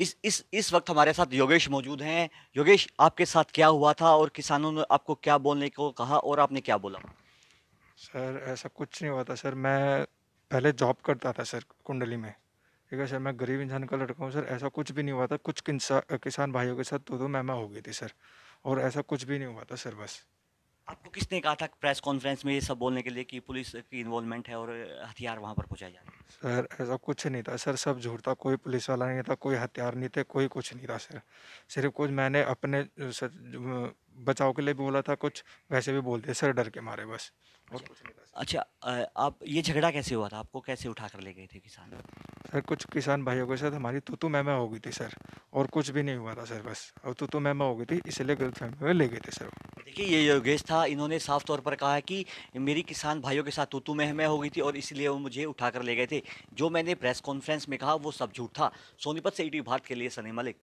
इस इस इस वक्त हमारे साथ योगेश मौजूद हैं योगेश आपके साथ क्या हुआ था और किसानों ने आपको क्या बोलने को कहा और आपने क्या बोला सर ऐसा कुछ नहीं हुआ था सर मैं पहले जॉब करता था सर कुंडली में ठीक है सर मैं गरीब इंसान का लड़का हूँ सर ऐसा कुछ भी नहीं हुआ था कुछ किसान भाइयों के साथ तो दो महमा हो गई थी सर और ऐसा कुछ भी नहीं हुआ था सर बस आपको किसने कहा था प्रेस कॉन्फ्रेंस में ये सब बोलने के लिए कि पुलिस की इन्वॉल्वमेंट है और हथियार वहाँ पर पहुँचाए जा सर ऐसा कुछ नहीं था सर सब झूठ था कोई पुलिस वाला नहीं था कोई हथियार नहीं थे कोई कुछ नहीं था सर सिर्फ कुछ मैंने अपने सर, बचाव के लिए भी बोला था कुछ वैसे भी बोलते सर डर के मारे बस और कुछ नहीं था अच्छा आप ये झगड़ा कैसे हुआ था आपको कैसे उठा कर ले गए थे किसान सर कुछ किसान भाइयों के साथ हमारी तुतु मैम हो गई थी सर और कुछ भी नहीं हुआ था सर बस और तुतु मैम हो गई थी इसलिए गलत फैमिली में ले गए थे सर कि ये योगेश था इन्होंने साफ तौर पर कहा कि मेरी किसान भाइयों के साथ तूतू मह हो गई थी और इसीलिए वो मुझे उठाकर ले गए थे जो मैंने प्रेस कॉन्फ्रेंस में कहा वो सब झूठ था सोनीपत से ईटी भारत के लिए सनी मलिक